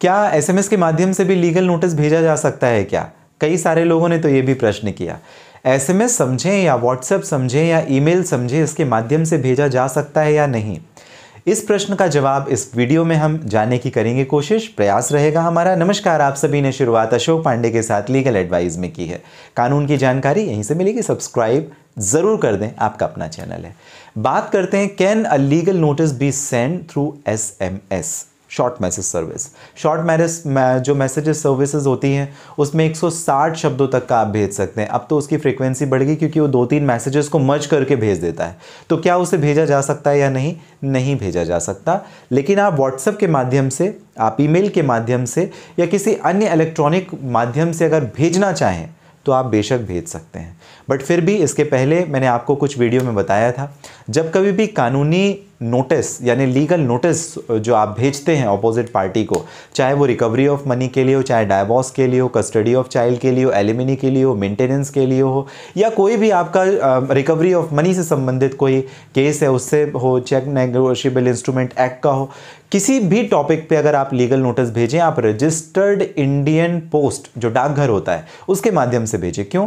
क्या एसएमएस के माध्यम से भी लीगल नोटिस भेजा जा सकता है क्या कई सारे लोगों ने तो ये भी प्रश्न किया एसएमएस समझें या व्हाट्सएप समझें या ईमेल समझें इसके माध्यम से भेजा जा सकता है या नहीं इस प्रश्न का जवाब इस वीडियो में हम जानने की करेंगे कोशिश प्रयास रहेगा हमारा नमस्कार आप सभी ने शुरुआत अशोक पांडे के साथ लीगल एडवाइज में की है कानून की जानकारी यहीं से मिलेगी सब्सक्राइब ज़रूर कर दें आपका अपना चैनल है बात करते हैं can a legal notice be send through S M S short message service short message जो मैसेजेस सर्विसेज होती हैं उसमें 160 शब्दों तक का आप भेज सकते हैं अब तो उसकी फ्रीक्वेंसी बढ़ गई क्योंकि वो दो तीन मैसेजेस को मर्ज करके भेज देता है तो क्या उसे भेजा जा सकता है या नहीं नहीं भेजा जा सकता लेकिन आप व्हाट्सएप के माध्यम से आप ईमेल के माध्यम से या किसी अन्य इलेक्ट्रॉनिक माध्यम से अगर भेजना चाहें तो आप बेशक भेज सकते हैं बट फिर भी इसके पहले मैंने आपको कुछ वीडियो में बताया था जब कभी भी कानूनी नोटिस यानी लीगल नोटिस जो आप भेजते हैं अपोजिट पार्टी को चाहे वो रिकवरी ऑफ मनी के लिए हो चाहे डायवोर्स के लिए हो कस्टडी ऑफ चाइल्ड के लिए हो एलिमिनी के लिए हो मेंटेनेंस के लिए हो या कोई भी आपका रिकवरी ऑफ मनी से संबंधित कोई केस है उससे हो चेक नेगोशिएबल इंस्ट्रूमेंट एक्ट का हो किसी भी टॉपिक पे अगर आप लीगल नोटिस भेजें आप रजिस्टर्ड इंडियन पोस्ट जो डाकघर होता है उसके माध्यम से भेजें क्यों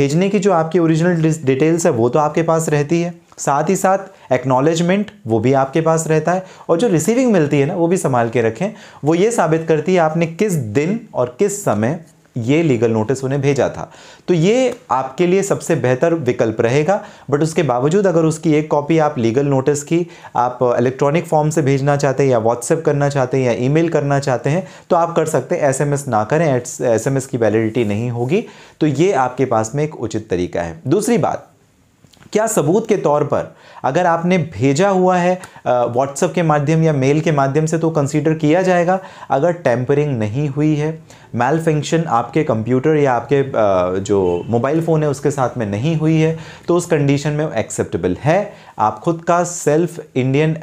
भेजने की जो आपकी ओरिजिनल डिटेल्स है वो तो आपके पास रहती है साथ ही साथ एक्नॉलेजमेंट वो भी आपके पास रहता है और जो रिसीविंग मिलती है ना वो भी संभाल के रखें वो ये साबित करती है आपने किस दिन और किस समय ये लीगल नोटिस उन्हें भेजा था तो ये आपके लिए सबसे बेहतर विकल्प रहेगा बट उसके बावजूद अगर उसकी एक कॉपी आप लीगल नोटिस की आप इलेक्ट्रॉनिक फॉर्म से भेजना चाहते हैं या व्हाट्सएप करना चाहते हैं या ईमेल करना चाहते हैं तो आप कर सकते हैं एसएमएस ना करें एसएमएस की वैलिडिटी नहीं होगी तो ये आपके पास में एक उचित तरीका है दूसरी बात क्या सबूत के तौर पर अगर आपने भेजा हुआ है व्हाट्सएप के माध्यम या मेल के माध्यम से तो कंसीडर किया जाएगा अगर टेम्परिंग नहीं हुई है मेल फंक्शन आपके कंप्यूटर या आपके जो मोबाइल फ़ोन है उसके साथ में नहीं हुई है तो उस कंडीशन में एक्सेप्टेबल है आप खुद का सेल्फ इंडियन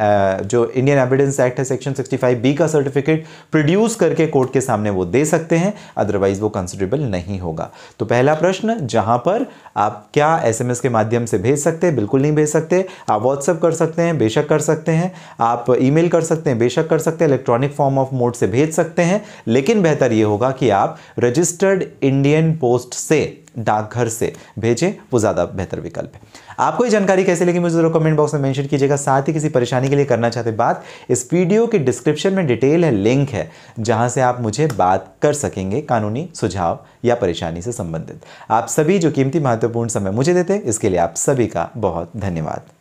जो इंडियन एविडेंस एक्ट है सेक्शन 65 बी का सर्टिफिकेट प्रोड्यूस करके कोर्ट के सामने वो दे सकते हैं अदरवाइज वो कंसिडरेबल नहीं होगा तो पहला प्रश्न जहाँ पर आप क्या एसएमएस के माध्यम से भेज सकते हैं बिल्कुल नहीं भेज सकते आप व्हाट्सअप कर सकते हैं बेशक कर सकते हैं आप ईमेल कर सकते हैं बेशक कर सकते हैं इलेक्ट्रॉनिक फॉर्म ऑफ मोड से भेज सकते हैं लेकिन बेहतर ये होगा कि आप रजिस्टर्ड इंडियन पोस्ट से डाकघर से भेजें वो ज़्यादा बेहतर विकल्प है आपको ये जानकारी कैसे लेगी मुझे जरूर कमेंट बॉक्स में मेंशन कीजिएगा साथ ही किसी परेशानी के लिए करना चाहते बात इस वीडियो के डिस्क्रिप्शन में डिटेल है लिंक है जहां से आप मुझे बात कर सकेंगे कानूनी सुझाव या परेशानी से संबंधित आप सभी जो कीमती महत्वपूर्ण समय मुझे देते इसके लिए आप सभी का बहुत धन्यवाद